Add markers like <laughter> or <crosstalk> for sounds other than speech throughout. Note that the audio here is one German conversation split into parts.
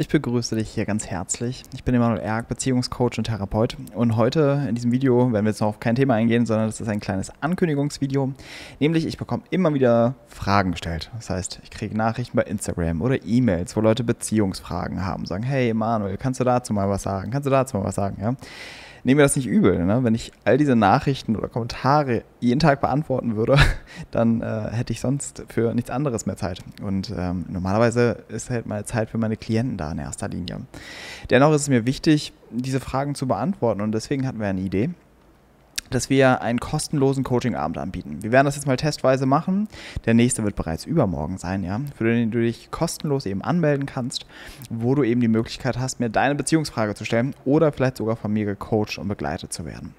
Ich begrüße dich hier ganz herzlich. Ich bin Emanuel Erk, Beziehungscoach und Therapeut. Und heute in diesem Video werden wir jetzt noch auf kein Thema eingehen, sondern das ist ein kleines Ankündigungsvideo. Nämlich, ich bekomme immer wieder Fragen gestellt. Das heißt, ich kriege Nachrichten bei Instagram oder E-Mails, wo Leute Beziehungsfragen haben. Sagen, hey Emanuel, kannst du dazu mal was sagen? Kannst du dazu mal was sagen? Ja nehme mir das nicht übel. Ne? Wenn ich all diese Nachrichten oder Kommentare jeden Tag beantworten würde, <laughs> dann äh, hätte ich sonst für nichts anderes mehr Zeit. Und ähm, normalerweise ist halt meine Zeit für meine Klienten da in erster Linie. Dennoch ist es mir wichtig, diese Fragen zu beantworten. Und deswegen hatten wir eine Idee dass wir einen kostenlosen Coaching-Abend anbieten. Wir werden das jetzt mal testweise machen. Der nächste wird bereits übermorgen sein, ja, für den du dich kostenlos eben anmelden kannst, wo du eben die Möglichkeit hast, mir deine Beziehungsfrage zu stellen oder vielleicht sogar von mir gecoacht und begleitet zu werden.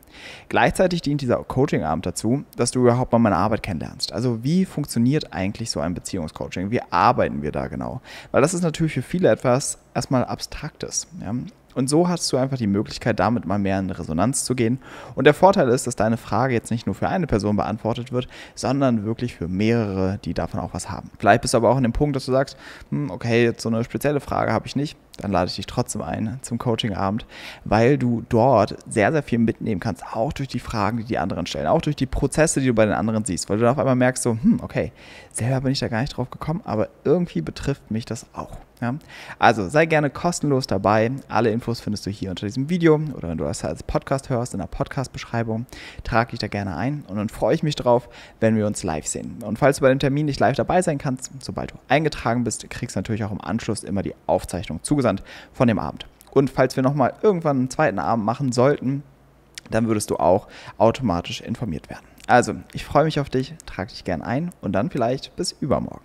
Gleichzeitig dient dieser Coaching-Abend dazu, dass du überhaupt mal meine Arbeit kennenlernst. Also wie funktioniert eigentlich so ein Beziehungscoaching? Wie arbeiten wir da genau? Weil das ist natürlich für viele etwas erstmal Abstraktes. Ja? Und so hast du einfach die Möglichkeit, damit mal mehr in Resonanz zu gehen. Und der Vorteil ist, dass deine Frage jetzt nicht nur für eine Person beantwortet wird, sondern wirklich für mehrere, die davon auch was haben. Vielleicht bist du aber auch an dem Punkt, dass du sagst, hm, okay, jetzt so eine spezielle Frage habe ich nicht dann lade ich dich trotzdem ein zum Coachingabend, weil du dort sehr, sehr viel mitnehmen kannst, auch durch die Fragen, die die anderen stellen, auch durch die Prozesse, die du bei den anderen siehst, weil du dann auf einmal merkst, so, hm, okay, selber bin ich da gar nicht drauf gekommen, aber irgendwie betrifft mich das auch. Ja? Also sei gerne kostenlos dabei. Alle Infos findest du hier unter diesem Video oder wenn du das als Podcast hörst, in der Podcast-Beschreibung, trage dich da gerne ein und dann freue ich mich drauf, wenn wir uns live sehen. Und falls du bei dem Termin nicht live dabei sein kannst, sobald du eingetragen bist, kriegst du natürlich auch im Anschluss immer die Aufzeichnung zugesagt. Horizont von dem Abend. Und falls wir nochmal irgendwann einen zweiten Abend machen sollten, dann würdest du auch automatisch informiert werden. Also, ich freue mich auf dich, trage dich gern ein und dann vielleicht bis übermorgen.